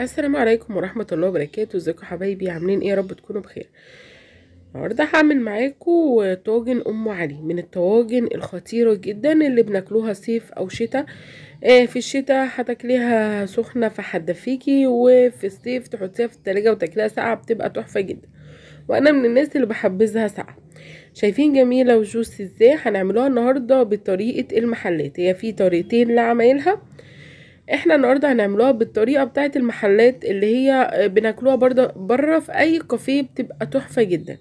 السلام عليكم ورحمة الله وبركاته ازيكم حبايبي عاملين ايه يا رب تكونوا بخير النهارده هعمل معاكم طاجن ام علي من الطواجن الخطيرة جدا اللي بناكلوها صيف او شتاء آه، في الشتاء هتاكليها سخنة فهتدفيكي وفي الصيف تحطيها في التلاجة وتاكليها ساقعة بتبقى تحفة جدا وانا من الناس اللي بحبذها ساقعة شايفين جميلة وجوسي ازاي هنعملوها النهاردة بطريقة المحلات هي في طريقتين لعمايلها احنا النهارده هنعملوها بالطريقه بتاعه المحلات اللي هي بناكلوها برده بره في اي كافيه بتبقى تحفه جدا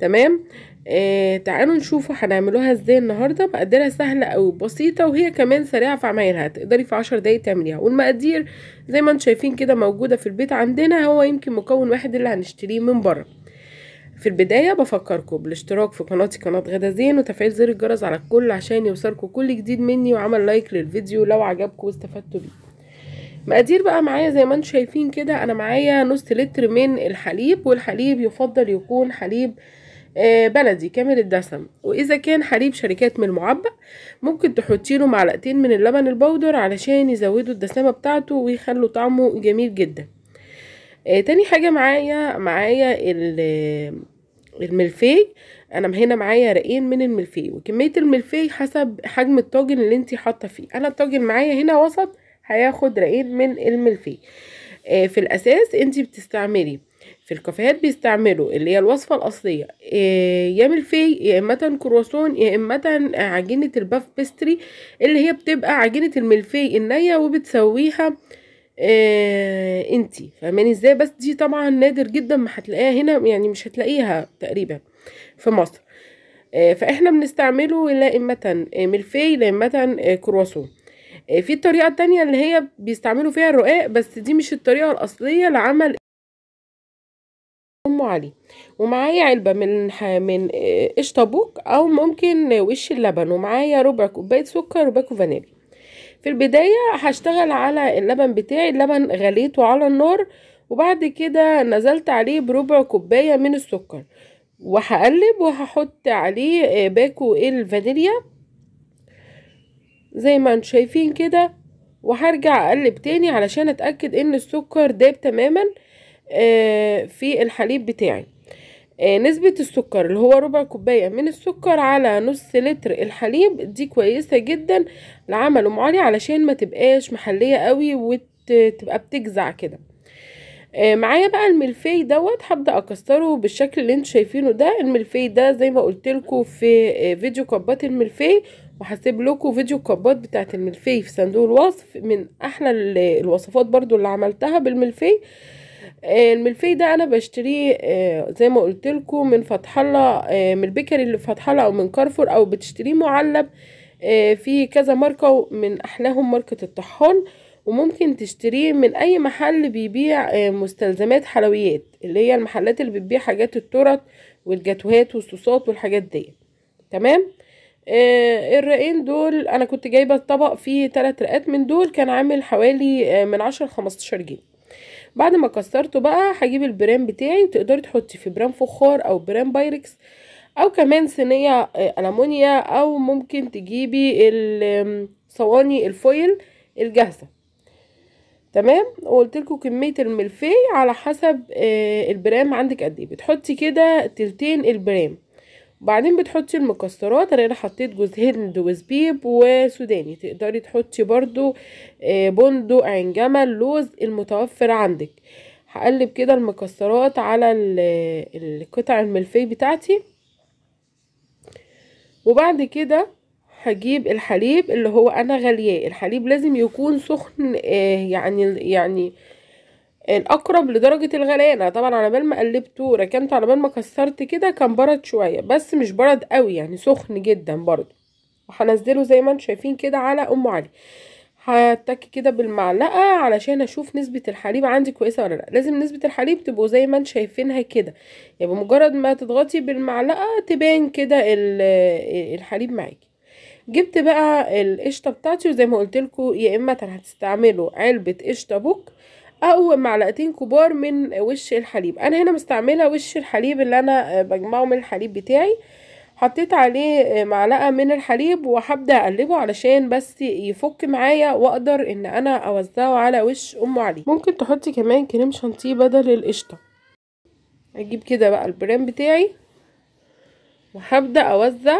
تمام آه تعالوا نشوفوا هنعملوها ازاي النهارده مقاديرها سهله قوي بسيطه وهي كمان سريعه في عمايلها تقدري في 10 دقايق تعمليها والمقادير زي ما انتم شايفين كده موجوده في البيت عندنا هو يمكن مكون واحد اللي هنشتريه من بره في البداية بفكركم بالاشتراك في قناتي قناة غدا زين وتفعيل زر الجرس على الكل عشان يوصلكم كل جديد مني وعمل لايك للفيديو لو عجبكم واستفدتوا بيه مقادير بقى معايا زي ما انتم شايفين كده انا معايا نص لتر من الحليب والحليب يفضل يكون حليب آه، بلدي كامل الدسم واذا كان حليب شركات من المعبأ ممكن تحطي له معلقتين من اللبن البودر علشان يزودوا الدسامه بتاعته ويخلوا طعمه جميل جدا آه تاني حاجة معايا معايا الملفي انا هنا معايا رقين من الملفي وكمية الملفي حسب حجم الطاجن اللي انتي حاطة فيه انا الطاجن معايا هنا وسط هياخد رقين من الملفي آه في الاساس انتي بتستعملي في الكافيهات بيستعملوا اللي هي الوصفة الأصلية آه، يا ملفي يا إما كرواسون يا إما عجينة الباف بيستري اللي هي بتبقى عجينة الملفي النية وبتسويها آه، انت انتي فاهماني ازاي بس دي طبعا نادر جدا ما هتلاقيها هنا يعني مش هتلاقيها تقريبا في مصر آه فاحنا بنستعمله لا اما آه، ملفي اما آه، كرواسون آه، في الطريقة التانية اللي هي بيستعملوا فيها الرقاق بس دي مش الطريقة الأصلية لعمل ام علي ومعايا علبه من من قشطه او ممكن وش اللبن ومعايا ربع كوبايه سكر وباكو فانيليا في البداية هشتغل على اللبن بتاعي اللبن غليته على النار وبعد كده نزلت عليه بربع كوباية من السكر وهقلب وهحط عليه آه، باكو الفانيليا زي ما انتم شايفين كده وهرجع اقلب تاني علشان اتاكد ان السكر داب تماما آه، في الحليب بتاعي آه، نسبة السكر اللي هو ربع كوباية من السكر على نص لتر الحليب دي كويسة جدا لعمل ام علي علشان ما تبقاش محلية قوي وتبقى بتجزع كده آه، معايا بقى الملفي دوت هبدا اكسره بالشكل اللي انت شايفينه ده الملفي ده زي ما قلت في آه، فيديو كبات الملفي وحسيب لكم فيديو كبات بتاعت الملفي في صندوق الوصف من احلى الوصفات برضو اللي عملتها بالملفي الملفي آه، ده انا بشتريه آه، زي ما قلت لكم من فتح الله آه، من البيكري اللي فتح الله او من كارفور او بتشتريه معلب في كذا ماركه من احلاهم ماركه الطحان وممكن تشتريه من اي محل بيبيع مستلزمات حلويات اللي هي المحلات اللي بتبيع حاجات الترط والجاتوهات والصوصات والحاجات دي تمام آه الرقين دول انا كنت جايبه طبق فيه تلات رقات من دول كان عامل حوالي من من عشرة لخمستاشر جنيه بعد ما كسرته بقى هجيب البرام بتاعي وتقدري تحطي في برام فخار او برام بايركس او كمان صينيه آه، المونيا او ممكن تجيبي الصواني الفويل الجاهزه تمام وقلت لكم كميه الملفيه على حسب آه، البرام عندك قد ايه بتحطي كده تلتين البرام بعدين بتحطي المكسرات انا هنا حطيت جوز هند وزبيب وسوداني تقدري تحطي برضو آه، بندق عين جمل لوز المتوفر عندك هقلب كده المكسرات على القطع الملفي بتاعتي وبعد كده هجيب الحليب اللي هو انا غلياه الحليب لازم يكون سخن آه، يعني يعني الاقرب لدرجه الغليانه طبعا على بال ما قلبته وركنته على بال ما كسرت كده كان برد شويه بس مش برد قوي يعني سخن جدا برضه وهنزله زي ما انتم شايفين كده على ام علي هتك كده بالمعلقه علشان اشوف نسبه الحليب عندي كويسه ولا لا لازم نسبه الحليب تبقوا زي ما انتم شايفينها كده يعني بمجرد ما تضغطي بالمعلقه تبان كده الحليب معاكي جبت بقى القشطه بتاعتي وزي ما قلت لكم يا اما هتستعملوا علبه قشطه بوك او معلقتين كبار من وش الحليب انا هنا مستعمله وش الحليب اللي انا بجمعه من الحليب بتاعي حطيت عليه معلقه من الحليب وهبدا اقلبه علشان بس يفك معايا واقدر ان انا اوزعه على وش ام علي ممكن تحطي كمان كريم شانتيه بدل القشطه اجيب كده بقى البريم بتاعي وهبدا اوزع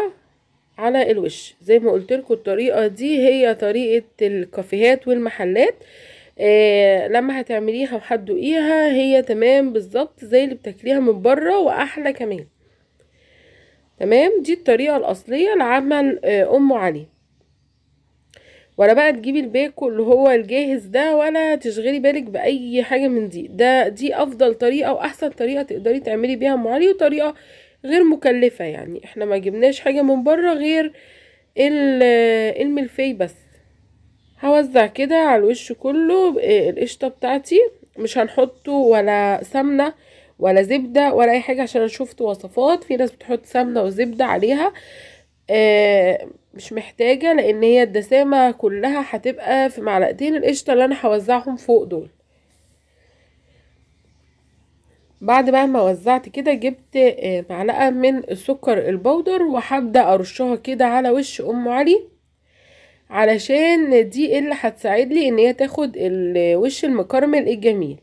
على الوش زي ما قلت لكم الطريقه دي هي طريقه الكافيهات والمحلات آه لما هتعمليها وهتدوقيها هي تمام بالظبط زي اللي بتاكليها من بره واحلى كمان تمام دي الطريقه الاصليه لعمل آه ام علي ولا بقى تجيبي الباكو اللي هو الجاهز ده ولا تشغلي بالك باي حاجه من دي ده دي افضل طريقه واحسن طريقه تقدري تعملي بيها ام علي وطريقه غير مكلفه يعني احنا ما جبناش حاجه من بره غير آه، الملفي بس هوزع كده على الوش كله آه، القشطة بتاعتي مش هنحطه ولا سمنة ولا زبدة ولا اي حاجة عشان انا شفت وصفات في ناس بتحط سمنة وزبدة عليها آه، مش محتاجة لان هي الدسامة كلها هتبقى في معلقتين القشطة اللي انا هوزعهم فوق دول بعد بقى ما وزعت كده جبت آه، معلقة من السكر البودر وهبدأ ارشها كده على وش ام علي علشان دي اللي هتساعدلي ان هي تاخد الوش المكرمل الجميل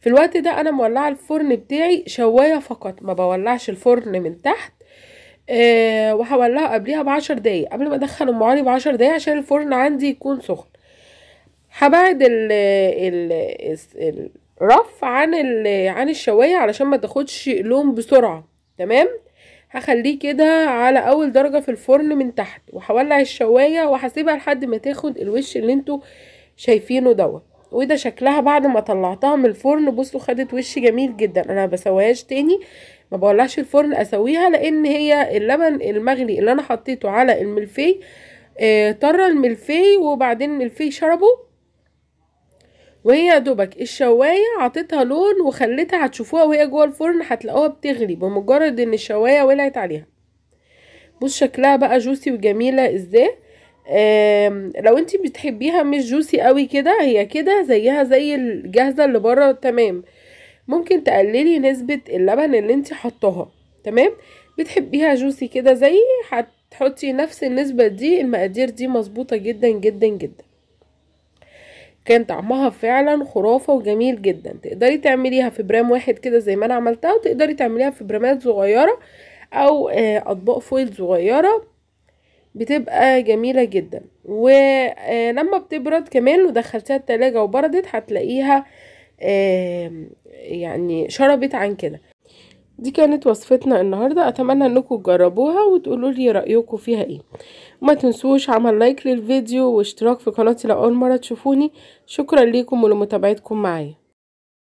في الوقت ده انا مولعه الفرن بتاعي شوايه فقط ما بولعش الفرن من تحت أه وهولعه قبليها بعشر دقايق قبل ما ادخل ام علي بعشر دقايق عشان الفرن عندي يكون سخن هبعد ال ال الرف عن ال عن الشوايه علشان ما تاخدش لون بسرعه تمام هخليه كده على اول درجة في الفرن من تحت وهولع الشواية وهسيبها لحد ما تاخد الوش اللي انتوا شايفينه دوت وده شكلها بعد ما طلعتها من الفرن بصوا خدت وش جميل جدا انا بسويهاش تاني ما بولعش الفرن اسويها لان هي اللبن المغلي اللي انا حطيته على الملفي آه الملفي وبعدين الملفي شربه وهي يا دوبك الشوايه عطيتها لون وخليتها هتشوفوها وهي جوه الفرن هتلاقوها بتغلي بمجرد ان الشوايه ولعت عليها بص شكلها بقى جوسي وجميله ازاي لو انت بتحبيها مش جوسي قوي كده هي كده زيها زي الجاهزه اللي بره تمام ممكن تقللي نسبه اللبن اللي انت حطاها تمام بتحبيها جوسي كده زي هتحطي نفس النسبه دي المقادير دي مظبوطه جدا جدا جدا كان طعمها فعلا خرافة وجميل جدا تقدري تعمليها في برام واحد كده زي ما انا عملتها وتقدري تعمليها في برامات صغيرة او آه، اطباق فويل صغيرة بتبقى جميلة جدا ولما آه، بتبرد كمان ودخلتها التلاجة وبردت هتلاقيها يعني شربت عن كده دي كانت وصفتنا النهاردة أتمنى أنكم تجربوها وتقولوا لي رأيكم فيها إيه ما تنسوش عمل لايك للفيديو واشتراك في قناتي لأول مرة تشوفوني شكرا ليكم ولمتابعتكم معايا